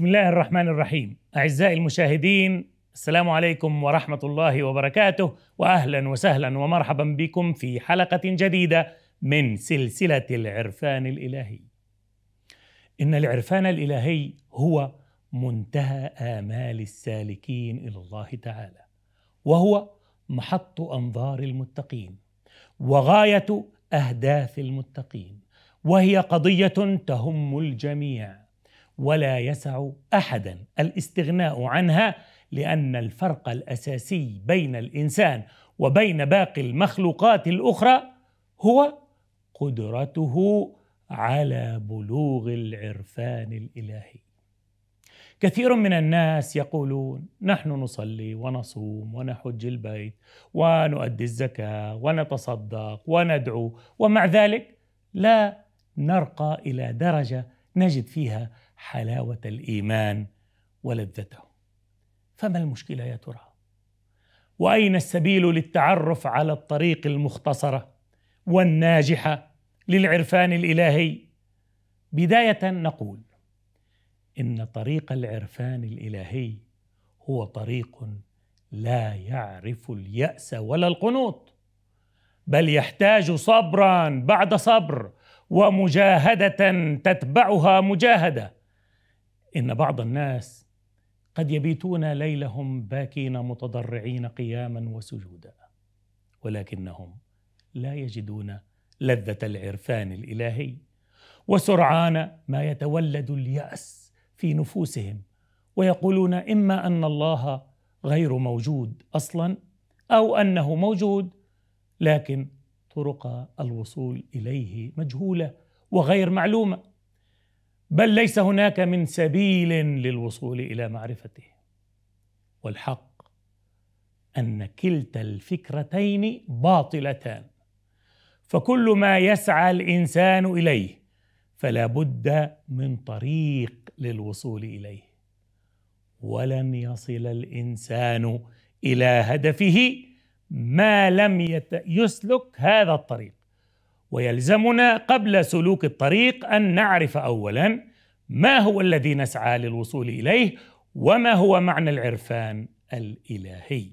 بسم الله الرحمن الرحيم اعزائي المشاهدين السلام عليكم ورحمه الله وبركاته واهلا وسهلا ومرحبا بكم في حلقه جديده من سلسله العرفان الالهي ان العرفان الالهي هو منتهى امال السالكين الى الله تعالى وهو محط انظار المتقين وغايه اهداف المتقين وهي قضيه تهم الجميع ولا يسع احدا الاستغناء عنها لان الفرق الاساسي بين الانسان وبين باقي المخلوقات الاخرى هو قدرته على بلوغ العرفان الالهي كثير من الناس يقولون نحن نصلي ونصوم ونحج البيت ونؤدي الزكاه ونتصدق وندعو ومع ذلك لا نرقى الى درجه نجد فيها حلاوه الايمان ولذته فما المشكله يا ترى واين السبيل للتعرف على الطريق المختصره والناجحه للعرفان الالهي بدايه نقول ان طريق العرفان الالهي هو طريق لا يعرف الياس ولا القنوط بل يحتاج صبرا بعد صبر ومجاهده تتبعها مجاهده ان بعض الناس قد يبيتون ليلهم باكين متضرعين قياما وسجودا ولكنهم لا يجدون لذه العرفان الالهي وسرعان ما يتولد الياس في نفوسهم ويقولون اما ان الله غير موجود اصلا او انه موجود لكن طرق الوصول اليه مجهوله وغير معلومه بل ليس هناك من سبيل للوصول الى معرفته والحق ان كلتا الفكرتين باطلتان فكل ما يسعى الانسان اليه فلا بد من طريق للوصول اليه ولن يصل الانسان الى هدفه ما لم يسلك هذا الطريق ويلزمنا قبل سلوك الطريق ان نعرف اولا ما هو الذي نسعى للوصول اليه وما هو معنى العرفان الالهي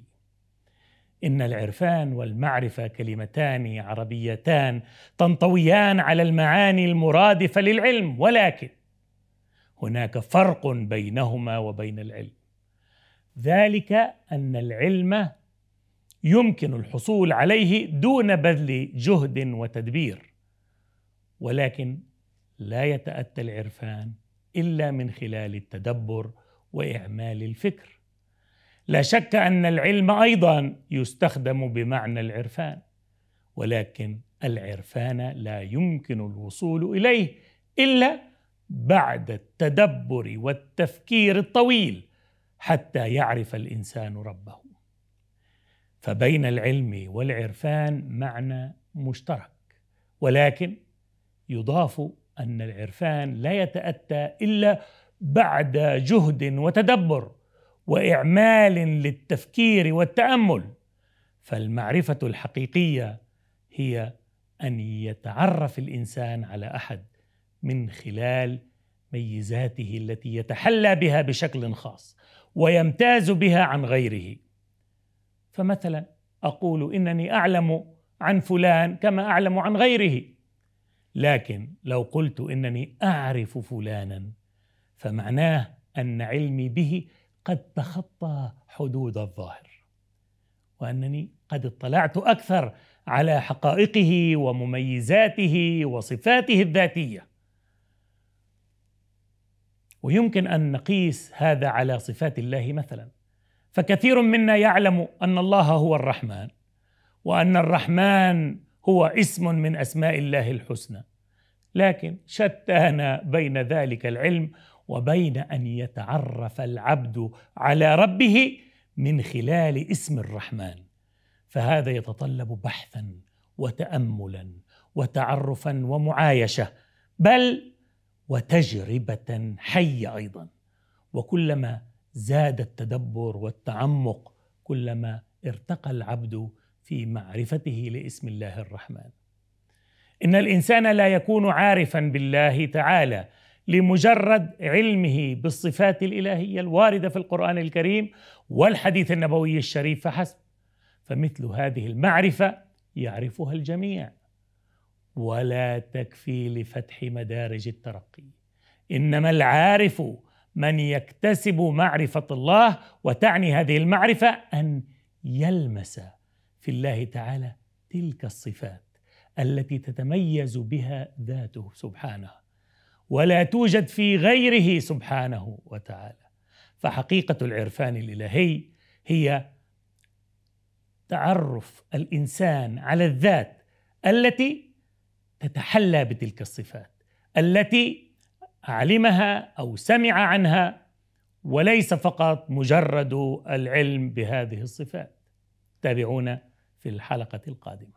ان العرفان والمعرفه كلمتان عربيتان تنطويان على المعاني المرادفه للعلم ولكن هناك فرق بينهما وبين العلم ذلك ان العلم يمكن الحصول عليه دون بذل جهد وتدبير ولكن لا يتاتى العرفان الا من خلال التدبر واعمال الفكر لا شك ان العلم ايضا يستخدم بمعنى العرفان ولكن العرفان لا يمكن الوصول اليه الا بعد التدبر والتفكير الطويل حتى يعرف الانسان ربه فبين العلم والعرفان معنى مشترك ولكن يضاف ان العرفان لا يتاتى الا بعد جهد وتدبر واعمال للتفكير والتامل فالمعرفه الحقيقيه هي ان يتعرف الانسان على احد من خلال ميزاته التي يتحلى بها بشكل خاص ويمتاز بها عن غيره فمثلا اقول انني اعلم عن فلان كما اعلم عن غيره لكن لو قلت انني اعرف فلانا فمعناه ان علمي به قد تخطى حدود الظاهر وانني قد اطلعت اكثر على حقائقه ومميزاته وصفاته الذاتيه ويمكن ان نقيس هذا على صفات الله مثلا فكثير منا يعلم ان الله هو الرحمن وان الرحمن هو اسم من اسماء الله الحسنى لكن شتان بين ذلك العلم وبين ان يتعرف العبد على ربه من خلال اسم الرحمن فهذا يتطلب بحثا وتاملا وتعرفا ومعايشه بل وتجربه حيه ايضا وكلما زاد التدبر والتعمق كلما ارتقى العبد في معرفته لاسم الله الرحمن ان الانسان لا يكون عارفا بالله تعالى لمجرد علمه بالصفات الالهيه الوارده في القران الكريم والحديث النبوي الشريف فحسب فمثل هذه المعرفه يعرفها الجميع ولا تكفي لفتح مدارج الترقي انما العارف من يكتسب معرفه الله وتعني هذه المعرفه ان يلمس في الله تعالى تلك الصفات التي تتميز بها ذاته سبحانه ولا توجد في غيره سبحانه وتعالى فحقيقه العرفان الالهي هي تعرف الانسان على الذات التي تتحلى بتلك الصفات التي علمها او سمع عنها وليس فقط مجرد العلم بهذه الصفات تابعونا في الحلقه القادمه